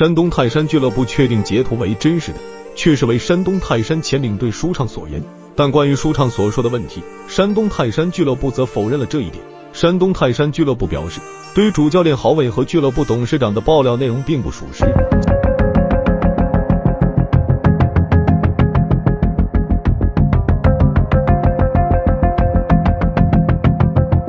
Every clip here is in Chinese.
山东泰山俱乐部确定截图为真实的，确实为山东泰山前领队舒畅所言。但关于舒畅所说的问题，山东泰山俱乐部则否认了这一点。山东泰山俱乐部表示，对于主教练郝伟和俱乐部董事长的爆料内容并不属实。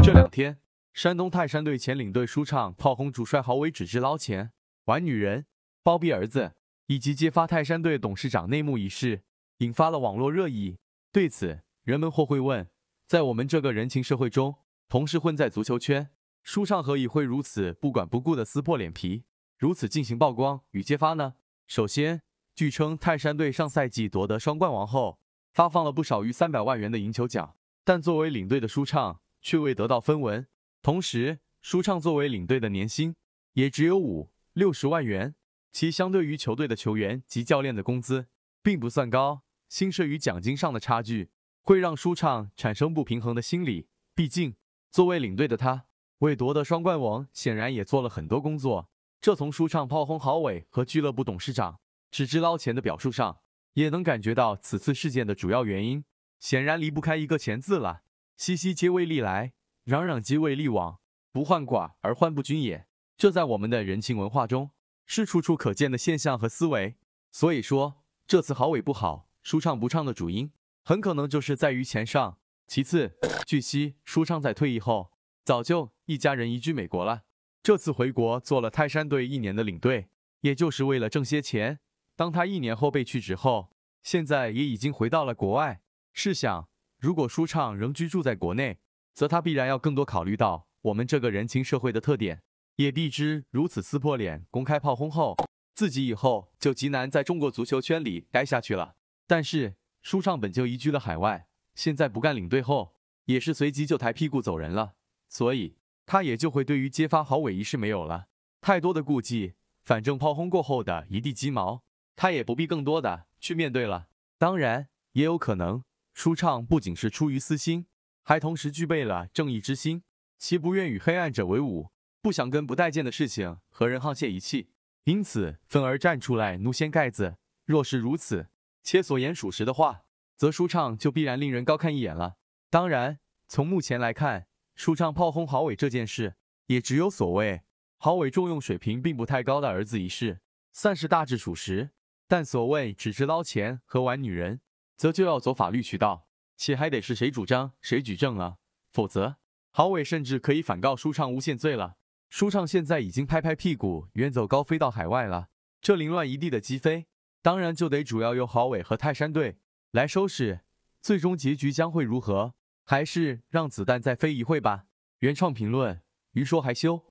这两天，山东泰山队前领队舒畅炮轰主帅郝伟，只知捞钱、玩女人。包庇儿子，以及揭发泰山队董事长内幕一事，引发了网络热议。对此，人们或会问：在我们这个人情社会中，同事混在足球圈，舒畅何以会如此不管不顾地撕破脸皮，如此进行曝光与揭发呢？首先，据称泰山队上赛季夺得双冠王后，发放了不少于三百万元的赢球奖，但作为领队的舒畅却未得到分文。同时，舒畅作为领队的年薪也只有五六十万元。其相对于球队的球员及教练的工资并不算高，薪水与奖金上的差距会让舒畅产生不平衡的心理。毕竟，作为领队的他为夺得双冠王，显然也做了很多工作。这从舒畅炮轰郝伟和俱乐部董事长只知捞钱的表述上，也能感觉到此次事件的主要原因，显然离不开一个钱字了。熙熙皆为利来，攘攘皆为利往，不患寡而患不均也。这在我们的人情文化中。是处处可见的现象和思维，所以说这次好尾不好，舒畅不畅的主因很可能就是在于钱上。其次，据悉，舒畅在退役后早就一家人移居美国了，这次回国做了泰山队一年的领队，也就是为了挣些钱。当他一年后被去职后，现在也已经回到了国外。试想，如果舒畅仍居住在国内，则他必然要更多考虑到我们这个人情社会的特点。也地之如此撕破脸、公开炮轰后，自己以后就极难在中国足球圈里待下去了。但是舒畅本就移居了海外，现在不干领队后，也是随即就抬屁股走人了，所以他也就会对于揭发郝伟一事没有了太多的顾忌。反正炮轰过后的一地鸡毛，他也不必更多的去面对了。当然，也有可能舒畅不仅是出于私心，还同时具备了正义之心，其不愿与黑暗者为伍。不想跟不待见的事情和人沆瀣一气，因此愤而站出来怒掀盖子。若是如此，且所言属实的话，则舒畅就必然令人高看一眼了。当然，从目前来看，舒畅炮轰郝伟这件事，也只有所谓郝伟重用水平并不太高的儿子一事，算是大致属实。但所谓只知捞钱和玩女人，则就要走法律渠道，且还得是谁主张谁举证了，否则郝伟甚至可以反告舒畅诬陷罪了。舒畅现在已经拍拍屁股远走高飞到海外了，这凌乱一地的击飞，当然就得主要由郝伟和泰山队来收拾。最终结局将会如何？还是让子弹再飞一会吧。原创评论，鱼说还修。